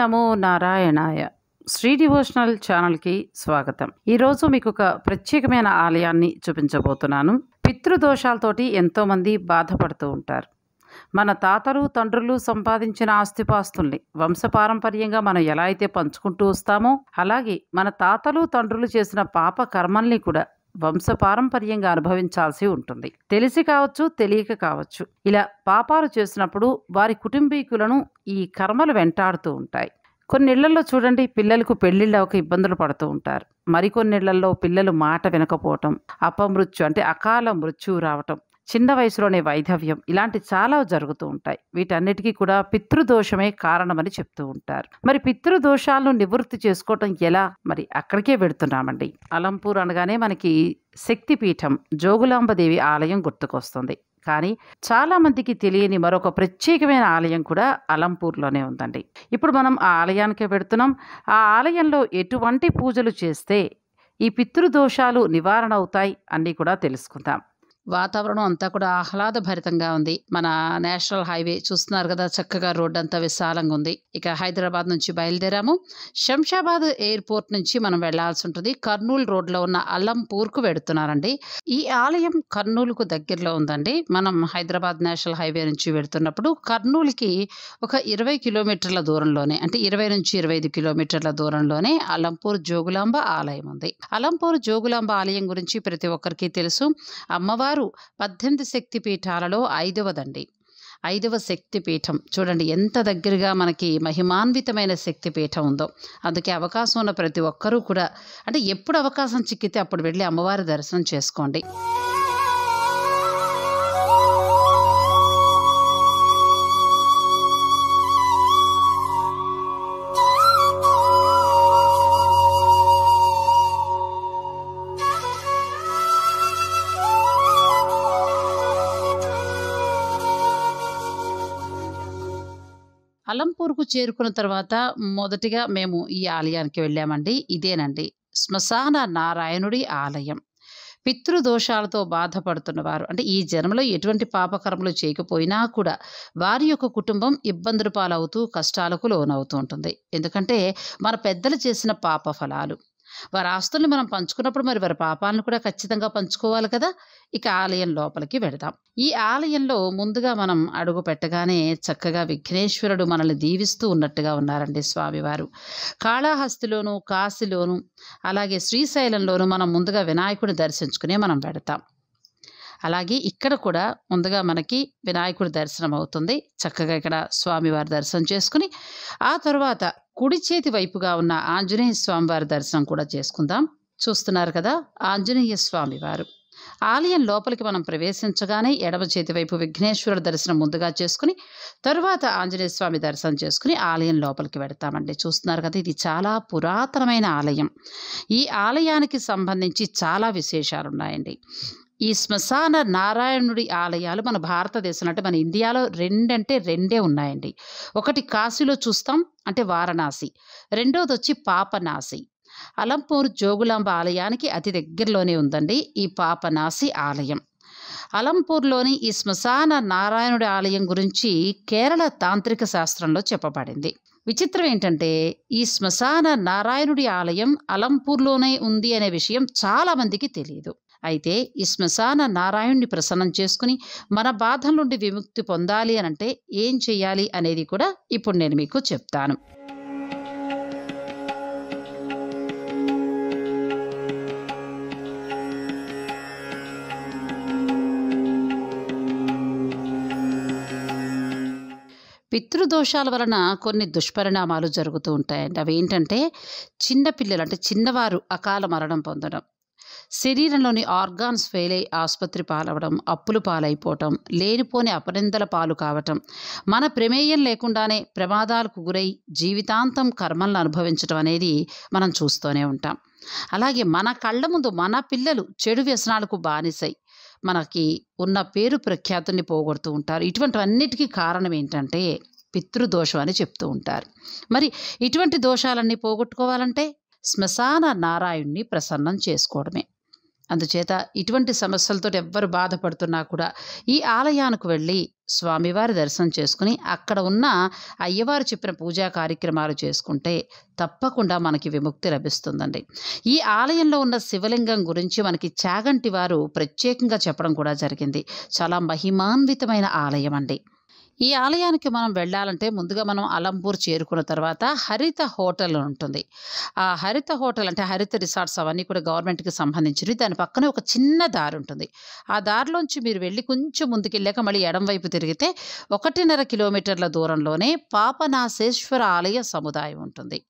నమో నారాయణాయ శ్రీ డివోషనల్ ఛానల్కి స్వాగతం ఈరోజు మీకు ఒక ప్రత్యేకమైన ఆలయాన్ని చూపించబోతున్నాను పితృదోషాలతోటి ఎంతోమంది బాధపడుతూ ఉంటారు మన తాతలు తండ్రులు సంపాదించిన ఆస్తిపాస్తుల్ని వంశపారంపర్యంగా మనం ఎలా అయితే పంచుకుంటూ వస్తామో అలాగే మన తాతలు తండ్రులు చేసిన పాప కర్మల్ని కూడా వంశపారంపర్యంగా అనుభవించాల్సి ఉంటుంది తెలిసి కావచ్చు తెలియక కావచ్చు ఇలా పాపాలు చేసినప్పుడు వారి కుటుంబీకులను ఈ కర్మలు వెంటాడుతూ ఉంటాయి కొన్నిళ్లలో చూడండి పిల్లలకు ఒక ఇబ్బందులు పడుతూ ఉంటారు మరికొన్నిళ్లలో పిల్లలు మాట వినకపోవటం అపమృత్యు అంటే అకాల మృత్యువు రావటం చిన్న వయసులోనే వైధవ్యం ఇలాంటి చాలా జరుగుతూ ఉంటాయి వీటన్నిటికీ కూడా పితృదోషమే కారణమని చెప్తూ ఉంటారు మరి పితృదోషాలను నివృత్తి చేసుకోవటం ఎలా మరి అక్కడికే వెళుతున్నామండి అలంపూర్ అనగానే మనకి శక్తిపీఠం జోగులాంబదేవి ఆలయం గుర్తుకొస్తుంది కానీ చాలామందికి తెలియని మరొక ప్రత్యేకమైన ఆలయం కూడా అలంపూర్లోనే ఉందండి ఇప్పుడు మనం ఆ ఆలయానికే పెడుతున్నాం ఆ ఆలయంలో ఎటువంటి పూజలు చేస్తే ఈ పితృదోషాలు నివారణ అవుతాయి అన్నీ కూడా తెలుసుకుందాం వాతావరణం అంతా కూడా ఆహ్లాదభరితంగా ఉంది మన నేషనల్ హైవే చూస్తున్నారు కదా చక్కగా రోడ్డు అంతా విశాలంగా ఉంది ఇక హైదరాబాద్ నుంచి బయలుదేరాము శంషాబాద్ ఎయిర్పోర్ట్ నుంచి మనం వెళ్లాల్సి ఉంటుంది కర్నూలు రోడ్లో ఉన్న అల్లంపూర్కు వెడుతున్నారండి ఈ ఆలయం కర్నూలుకు దగ్గరలో ఉందండి మనం హైదరాబాద్ నేషనల్ హైవే నుంచి వెడుతున్నప్పుడు కర్నూలుకి ఒక ఇరవై కిలోమీటర్ల దూరంలోనే అంటే ఇరవై నుంచి ఇరవై ఐదు కిలోమీటర్ల దూరంలోనే అలంపూర్ జోగులాంబ ఆలయం ఉంది అలంపూర్ జోగులాంబ ఆలయం గురించి ప్రతి ఒక్కరికి తెలుసు అమ్మవారు అమ్మవారు పద్దెనిమిది శక్తిపీఠాలలో ఐదవదండి ఐదవ శక్తిపీఠం చూడండి ఎంత దగ్గరగా మనకి మహిమాన్వితమైన శక్తిపీఠం ఉందో అందుకే అవకాశం ఉన్న ప్రతి ఒక్కరూ కూడా అంటే ఎప్పుడు అవకాశం చిక్కితే అప్పుడు వెళ్ళి అమ్మవారి దర్శనం చేసుకోండి అలంపూర్కు చేరుకున్న తర్వాత మొదటిగా మేము ఈ ఆలయానికి వెళ్ళామండి ఇదేనండి శ్మశాన నారాయణుడి ఆలయం పితృదోషాలతో బాధపడుతున్నవారు అంటే ఈ జన్మలో ఎటువంటి పాపకర్మలు చేయకపోయినా కూడా వారి యొక్క కుటుంబం ఇబ్బందులు పాలవుతూ కష్టాలకు లోనవుతూ ఉంటుంది ఎందుకంటే మన పెద్దలు చేసిన పాప ఫలాలు వారి ఆస్తుల్ని మనం పంచుకున్నప్పుడు మరి వారి పాపాలను కూడా ఖచ్చితంగా పంచుకోవాలి కదా ఇక ఆలయం లోపలికి వెడదాం ఈ ఆలయంలో ముందుగా మనం అడుగు పెట్టగానే చక్కగా విఘ్నేశ్వరుడు మనల్ని దీవిస్తూ ఉన్నట్టుగా ఉన్నారండి స్వామివారు కాళాహస్తిలోను కాశీలోను అలాగే శ్రీశైలంలోను మనం ముందుగా వినాయకుడిని దర్శించుకునే మనం పెడతాం అలాగే ఇక్కడ కూడా ముందుగా మనకి వినాయకుడి దర్శనం అవుతుంది చక్కగా ఇక్కడ స్వామివారి దర్శనం చేసుకుని ఆ తర్వాత కుడి చేతి వైపుగా ఉన్న ఆంజనేయ స్వామివారి దర్శనం కూడా చేసుకుందాం చూస్తున్నారు కదా ఆంజనేయ స్వామివారు ఆలయం లోపలికి మనం ప్రవేశించగానే ఎడమ చేతి వైపు విఘ్నేశ్వరుడు దర్శనం ముందుగా చేసుకుని తరువాత ఆంజనేయ స్వామి దర్శనం చేసుకుని ఆలయం లోపలికి వెడతామండి చూస్తున్నారు కదా ఇది చాలా పురాతనమైన ఆలయం ఈ ఆలయానికి సంబంధించి చాలా విశేషాలు ఉన్నాయండి ఈ శ్మశాన నారాయణుడి ఆలయాలు మన భారతదేశంలో అంటే మన ఇండియాలో రెండంటే రెండే ఉన్నాయండి ఒకటి కాశీలో చూస్తాం అంటే వారణాసి రెండోది వచ్చి పాపనాసి అలంపూర్ జోగులాంబ ఆలయానికి అతి దగ్గరలోనే ఉందండి ఈ పాపనాసి ఆలయం అలంపూర్లోని ఈ శ్మశాన నారాయణుడి ఆలయం గురించి కేరళ తాంత్రిక శాస్త్రంలో చెప్పబడింది విచిత్రం ఏంటంటే ఈ శ్మశాన నారాయణుడి ఆలయం అలంపూర్లోనే ఉంది అనే విషయం చాలామందికి తెలియదు అయితే ఈ శ్మశాన నారాయణుని ప్రసన్నం చేసుకుని మన బాధ నుండి విముక్తి పొందాలి అనంటే ఏం చేయాలి అనేది కూడా ఇప్పుడు నేను మీకు చెప్తాను పితృదోషాల వలన కొన్ని దుష్పరిణామాలు జరుగుతూ ఉంటాయండి అవి ఏంటంటే చిన్నపిల్లలు అంటే చిన్నవారు అకాల మరణం పొందడం శరీరంలోని ఆర్గాన్స్ ఫెయిల్ అయి ఆసుపత్రి పాలవడం అప్పులు పాలైపోవటం లేనిపోని అపనిందల పాలు కావటం మన ప్రమేయం లేకుండానే ప్రమాదాలకు గురై జీవితాంతం కర్మలను అనుభవించడం అనేది మనం చూస్తూనే ఉంటాం అలాగే మన కళ్ళ ముందు మన పిల్లలు చెడు వ్యసనాలకు బానిసై మనకి ఉన్న పేరు ప్రఖ్యాతుల్ని పోగొడుతూ ఉంటారు ఇటువంటివన్నిటికీ కారణం ఏంటంటే పితృదోషం అని చెప్తూ ఉంటారు మరి ఇటువంటి దోషాలన్నీ పోగొట్టుకోవాలంటే శ్మశాన నారాయణ్ణి ప్రసన్నం చేసుకోవడమే అందుచేత ఇటువంటి సమస్యలతో ఎవ్వరు బాధపడుతున్నా కూడా ఈ ఆలయానికి వెళ్ళి స్వామివారి దర్శనం చేసుకుని అక్కడ ఉన్న అయ్యవారు చెప్పిన పూజా కార్యక్రమాలు చేసుకుంటే తప్పకుండా మనకి విముక్తి లభిస్తుందండి ఈ ఆలయంలో ఉన్న శివలింగం గురించి మనకి చాగంటి వారు ప్రత్యేకంగా చెప్పడం కూడా జరిగింది చాలా మహిమాన్వితమైన ఆలయం అండి ఈ ఆలయానికి మనం వెళ్ళాలంటే ముందుగా మనం అలంపూర్ చేరుకున్న తర్వాత హరిత హోటల్ ఉంటుంది ఆ హరిత హోటల్ అంటే హరిత రిసార్ట్స్ అవన్నీ కూడా గవర్నమెంట్కి సంబంధించినవి దాని పక్కనే ఒక చిన్న దారి ఉంటుంది ఆ దారిలోంచి మీరు వెళ్ళి కొంచెం ముందుకెళ్ళాక మళ్ళీ ఎడం వైపు తిరిగితే ఒకటిన్నర కిలోమీటర్ల దూరంలోనే పాపనాశేశ్వర ఆలయ సముదాయం ఉంటుంది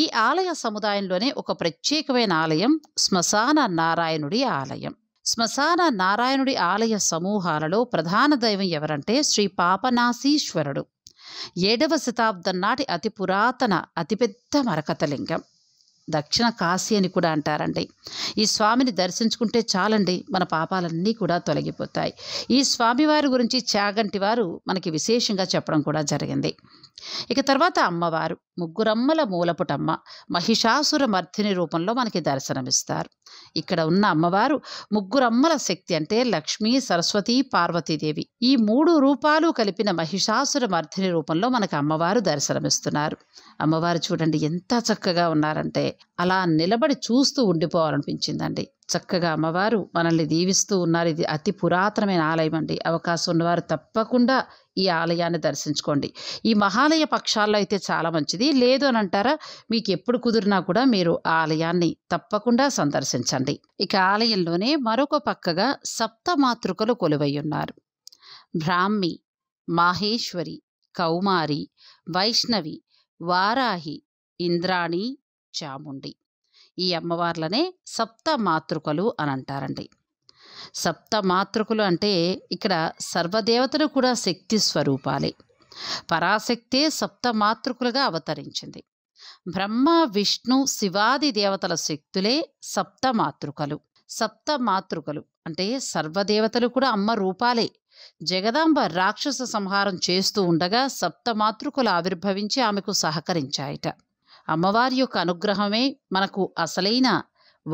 ఈ ఆలయ సముదాయంలోనే ఒక ప్రత్యేకమైన ఆలయం శ్మశాన నారాయణుడి ఆలయం శ్మశాన నారాయణుడి ఆలయ సమూహాలలో ప్రధాన దైవం ఎవరంటే శ్రీ పాపనాశీశ్వరుడు ఏడవ శతాబ్దం నాటి అతి పురాతన అతిపెద్ద మరకతలింగం దక్షిణ కాశీ అని కూడా అంటారండి ఈ స్వామిని దర్శించుకుంటే చాలండి మన పాపాలన్నీ కూడా తొలగిపోతాయి ఈ స్వామివారి గురించి చాగంటి వారు మనకి విశేషంగా చెప్పడం కూడా జరిగింది ఇక తర్వాత అమ్మవారు ముగ్గురమ్మల మూలపుటమ్మ మహిషాసుర మర్థిని రూపంలో మనకి దర్శనమిస్తారు ఇక్కడ ఉన్న అమ్మవారు ముగ్గురమ్మల శక్తి అంటే లక్ష్మీ సరస్వతి పార్వతీదేవి ఈ మూడు రూపాలు కలిపిన మహిషాసుర మర్దిని రూపంలో మనకు అమ్మవారు దర్శనమిస్తున్నారు అమ్మవారు చూడండి ఎంత చక్కగా ఉన్నారంటే అలా నిలబడి చూస్తూ ఉండిపోవాలనిపించిందండి చక్కగా అమ్మవారు మనల్ని దీవిస్తూ ఉన్నారు ఇది అతి పురాతనమైన ఆలయం అండి అవకాశం ఉన్నవారు తప్పకుండా ఈ ఆలయాన్ని దర్శించుకోండి ఈ మహాలయ పక్షాల్లో అయితే చాలా మంచిది లేదు అని అంటారా మీకు ఎప్పుడు కుదిరినా కూడా మీరు ఆలయాన్ని తప్పకుండా సందర్శించండి ఇక ఆలయంలోనే మరొక పక్కగా సప్త మాతృకలు కొలువై ఉన్నారు బ్రాహ్మి మాహేశ్వరి కౌమారి వైష్ణవి వారాహి ఇంద్రాణి చాముండి ఈ అమ్మవార్లనే సప్త మాతృకలు అని అంటారండి సప్త మాతృకులు అంటే ఇక్కడ సర్వదేవతలు కూడా శక్తి స్వరూపాలే పరాశక్తే సప్త మాతృకులుగా అవతరించింది బ్రహ్మ విష్ణు శివాది దేవతల శక్తులే సప్త మాతృకలు సప్త మాతృకలు అంటే సర్వదేవతలు కూడా అమ్మ రూపాలే జగదాంబ రాక్షస సంహారం చేస్తూ ఉండగా సప్త మాతృకులు ఆవిర్భవించి ఆమెకు సహకరించాయట అమ్మవారి యొక్క అనుగ్రహమే మనకు అసలైన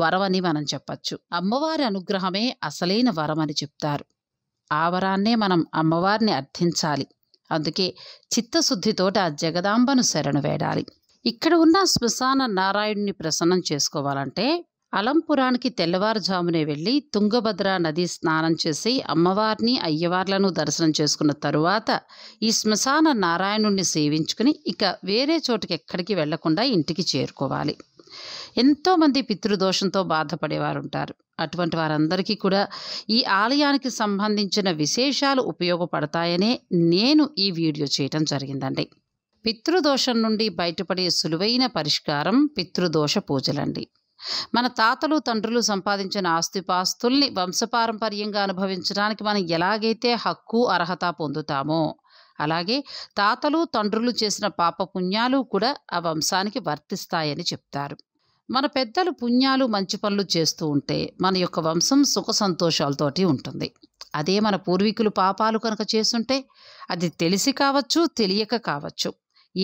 వరమని మనం చెప్పచ్చు అమ్మవారి అనుగ్రహమే అసలైన వరమని చెప్తారు ఆ వరాన్నే మనం అమ్మవారిని అర్థించాలి అందుకే చిత్తశుద్ధితోట జగదాంబను శరణు వేడాలి ఇక్కడ ఉన్న శ్మశాన నారాయణుని ప్రసన్నం చేసుకోవాలంటే అలంపురానికి తెల్లవారుజామునే వెళ్ళి తుంగభద్ర నది స్నానం చేసి అమ్మవారిని అయ్యవార్లను దర్శనం చేసుకున్న తరువాత ఈ శ్మశాన నారాయణుణ్ణి సేవించుకుని ఇక వేరే చోటుకి ఎక్కడికి వెళ్లకుండా ఇంటికి చేరుకోవాలి ఎంతోమంది పితృదోషంతో బాధపడేవారు ఉంటారు అటువంటి వారందరికీ కూడా ఈ ఆలయానికి సంబంధించిన విశేషాలు ఉపయోగపడతాయనే నేను ఈ వీడియో చేయటం జరిగిందండి పితృదోషం నుండి బయటపడే సులువైన పరిష్కారం పితృదోష పూజలండి మన తాతలు తండ్రులు సంపాదించిన ఆస్తిపాస్తుల్ని వంశపారంపర్యంగా అనుభవించడానికి మనం ఎలాగైతే హక్కు అర్హత పొందుతామో అలాగే తాతలు తండ్రులు చేసిన పాపపుణ్యాలు కూడా ఆ వంశానికి వర్తిస్తాయని చెప్తారు మన పెద్దలు పుణ్యాలు మంచి పనులు చేస్తూ ఉంటే మన యొక్క వంశం సుఖ సంతోషాలతోటి ఉంటుంది అదే మన పూర్వీకులు పాపాలు కనుక చేస్తుంటే అది తెలిసి కావచ్చు తెలియక కావచ్చు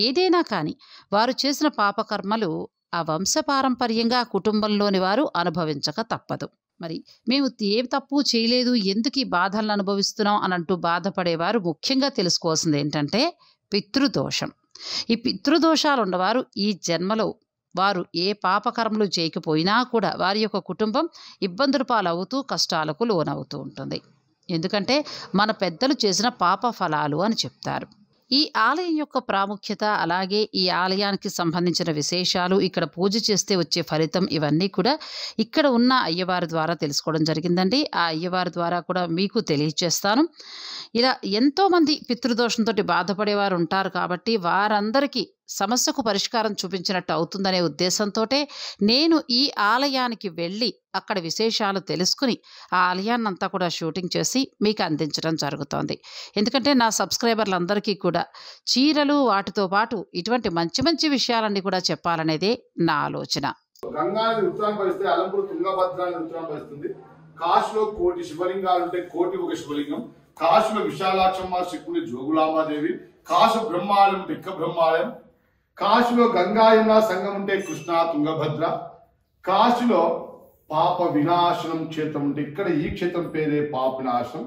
ఏదైనా కానీ వారు చేసిన పాపకర్మలు ఆ వంశపారంపర్యంగా కుటుంబంలోని వారు అనుభవించక తప్పదు మరి మేము ఏ తప్పు చేయలేదు ఎందుకు ఈ బాధలను అనుభవిస్తున్నాం అని అంటూ బాధపడేవారు ముఖ్యంగా తెలుసుకోవాల్సింది ఏంటంటే పితృదోషం ఈ పితృదోషాలు ఉన్నవారు ఈ జన్మలో వారు ఏ పాపకర్మలు చేయకపోయినా కూడా వారి యొక్క కుటుంబం ఇబ్బందుల పాలవుతూ కష్టాలకు లోనవుతూ ఉంటుంది ఎందుకంటే మన పెద్దలు చేసిన పాప ఫలాలు అని చెప్తారు ఈ ఆలయం యొక్క ప్రాముఖ్యత అలాగే ఈ ఆలయానికి సంబంధించిన విశేషాలు ఇక్కడ పూజ చేస్తే వచ్చే ఫలితం ఇవన్నీ కూడా ఇక్కడ ఉన్న అయ్యవారి ద్వారా తెలుసుకోవడం జరిగిందండి ఆ అయ్యవారి ద్వారా కూడా మీకు తెలియజేస్తాను ఇలా ఎంతోమంది పితృదోషంతో బాధపడేవారు ఉంటారు కాబట్టి వారందరికీ సమస్యకు పరిష్కారం చూపించినట్టు అవుతుందనే ఉద్దేశంతోటే నేను ఈ ఆలయానికి వెళ్ళి అక్కడ విశేషాలు తెలుసుకుని ఆ ఆలయాన్నంతా కూడా షూటింగ్ చేసి మీకు అందించడం జరుగుతోంది ఎందుకంటే నా సబ్స్క్రైబర్లందరికీ కూడా చీరలు వాటితో పాటు ఇటువంటి మంచి మంచి విషయాలన్నీ కూడా చెప్పాలనేదే నా ఆలోచన కాశీలో కోటి శివలింగాలు ఉంటే కోటి ఒక శివలింగం కాశీలో విశాలాక్షమ్మ శక్తుని జోగులామాదేవి కాశ బ్రహ్మాలయం టిక్క బ్రహ్మాలయం కాశీలో గంగా యమునా సంఘం ఉంటే కృష్ణా తుంగభద్ర కాశీలో పాప వినాశనం క్షేత్రం ఉంటే ఇక్కడ ఈ క్షేత్రం పేరే పాప వినాశనం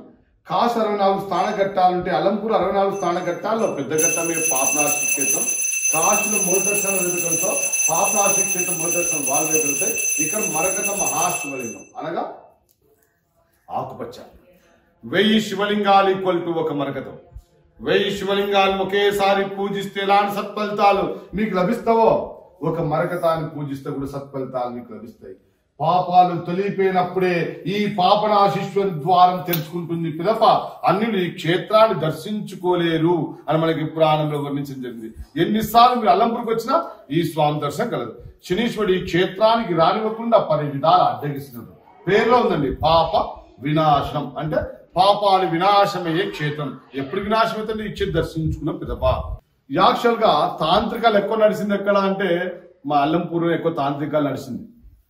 కాశీ అరవై నాలుగు స్థాన ఘట్టాలుంటే అలంపూర్ అరవై నాలుగు స్థాన ఘట్టాల్లో పెద్ద ఘట్టమే పాపనాశ క్షేత్రం కాశీలో మూలదర్శనం ఎదుగుతుందో పాపనాశ క్షేత్రం మూలదర్శనం వాళ్ళు ఎదుగుతాయి ఇక్కడ మరకట మహాశివలింగం అనగా ఆకుపచ్చ వెయ్యి శివలింగాలు ఈక్వల్ టు ఒక మరకతం వెయ్యి శివలింగాలను ఒకేసారి పూజిస్తే ఎలాంటి సత్ఫలితాలు నీకు లభిస్తావో ఒక మరకతాన్ని పూజిస్తే కూడా సత్ఫలితాలు నీకు లభిస్తాయి పాపాలు తొలిపోయినప్పుడే ఈ పాపనాశిశ్వ ద్వారం తెలుసుకుంటుంది పిదప అన్ని ఈ క్షేత్రాన్ని దర్శించుకోలేరు అని మనకి పురాణంలో వర్ణించడం జరిగింది ఎన్నిసార్లు మీరు అల్లంపూర్కి వచ్చినా ఈ స్వామి దర్శనం కలదు శనీశ్వరుడు ఈ క్షేత్రానికి రానివ్వకుండా పది విధాలు అడ్డగిస్తున్నాడు పేరులో ఉందండి పాప వినాశనం అంటే పాపాలు వినాశమయ్యే క్షేత్రం ఎప్పుడు వినాశం అయితే ఇచ్చే దర్శించుకున్న పిదప యాక్చువల్ గా తాంత్రికాలు ఎక్కువ నడిచింది ఎక్కడ అంటే మా అల్లంపూర్లో ఎక్కువ తాంత్రికాలు నడిచింది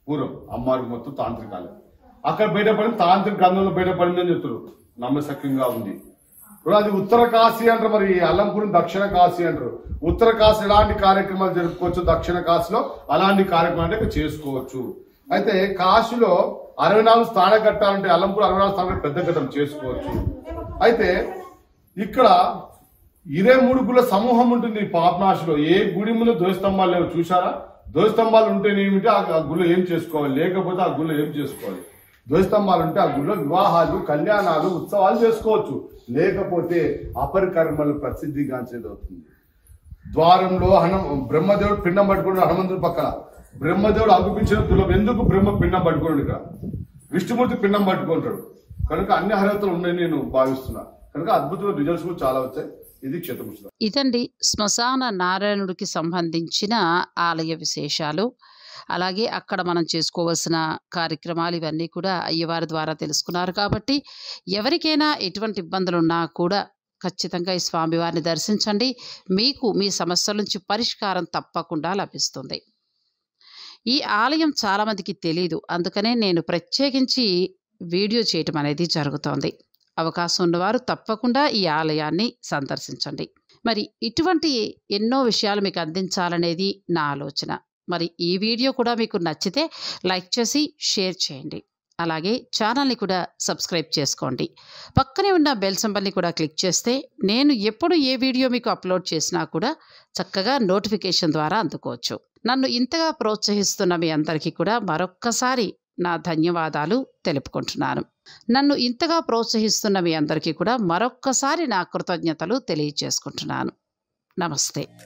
పూర్వం అమ్మారు మొత్తం తాంత్రికాలు అక్కడ బయటపడి తాంత్రిక గ్రంథంలో బయటపడింది అని చెప్తారు నమ్మశక్యంగా ఉంది అది ఉత్తర కాశీ అంటారు మరి అల్లంపూర్ని దక్షిణ కాశీ అంటారు ఉత్తర కాశీ ఎలాంటి కార్యక్రమాలు జరుపుకోవచ్చు దక్షిణ కాశీలో అలాంటి కార్యక్రమాలు అంటే చేసుకోవచ్చు అయితే కాశీలో అరవై నాలుగు స్థాన ఘట్టాలంటే అలంపూర్ అరవై నాలుగు స్థానం పెద్ద ఘట్టం చేసుకోవచ్చు అయితే ఇక్కడ ఇరవై మూడు గుళ్ళ సమూహం ఉంటుంది పాపనాశిలో ఏ గుడి ముందు ధ్వజస్తంభాలు లేవు చూసారా ధ్వజస్తంభాలు ఉంటేనేమిటి ఆ గుళ్ళు ఏం చేసుకోవాలి లేకపోతే ఆ గుళ్ళు ఏం చేసుకోవాలి ధ్వజస్తంభాలు ఉంటే ఆ గుళ్ళ వివాహాలు కళ్యాణాలు ఉత్సవాలు చేసుకోవచ్చు లేకపోతే అపరికర్మలు ప్రసిద్ధిగాంచేది అవుతుంది ద్వారంలో హను బ్రహ్మదేవుడు పిండం పట్టుకుంటాడు హనుమంతుడు పక్కన బ్రహ్మదేవుడు అగుపించిన దుర్లభం ఎందుకు బ్రహ్మ పిండం పట్టుకోడు ఇక్కడ విష్ణుమూర్తి పిండం పట్టుకుంటాడు కనుక అన్ని అర్హతలు ఉన్నాయని నేను భావిస్తున్నా కనుక అద్భుతమైన రిజల్ట్స్ కూడా చాలా వచ్చాయి ఇది ఇదండి శ్మశాన నారాయణుడికి సంబంధించిన ఆలయ విశేషాలు అలాగే అక్కడ మనం చేసుకోవాల్సిన కార్యక్రమాలు ఇవన్నీ కూడా అయ్యవారి ద్వారా తెలుసుకున్నారు కాబట్టి ఎవరికైనా ఎటువంటి ఇబ్బందులు ఉన్నా కూడా ఖచ్చితంగా ఈ స్వామివారిని దర్శించండి మీకు మీ సమస్యల నుంచి పరిష్కారం తప్పకుండా లభిస్తుంది ఈ ఆలయం చాలామందికి తెలియదు అందుకనే నేను ప్రత్యేకించి వీడియో చేయటం అనేది జరుగుతోంది అవకాశం ఉన్నవారు తప్పకుండా ఈ ఆలయాన్ని సందర్శించండి మరి ఇటువంటి ఎన్నో విషయాలు మీకు అందించాలనేది నా ఆలోచన మరి ఈ వీడియో కూడా మీకు నచ్చితే లైక్ చేసి షేర్ చేయండి అలాగే ఛానల్ని కూడా సబ్స్క్రైబ్ చేసుకోండి పక్కనే ఉన్న బెల్ సంబల్ని కూడా క్లిక్ చేస్తే నేను ఎప్పుడు ఏ వీడియో మీకు అప్లోడ్ చేసినా కూడా చక్కగా నోటిఫికేషన్ ద్వారా అందుకోవచ్చు నన్ను ఇంతగా ప్రోత్సహిస్తున్న మీ అందరికీ కూడా మరొక్కసారి నా ధన్యవాదాలు తెలుపుకుంటున్నాను నన్ను ఇంతగా ప్రోత్సహిస్తున్న మీ అందరికీ కూడా మరొక్కసారి నా కృతజ్ఞతలు తెలియజేసుకుంటున్నాను నమస్తే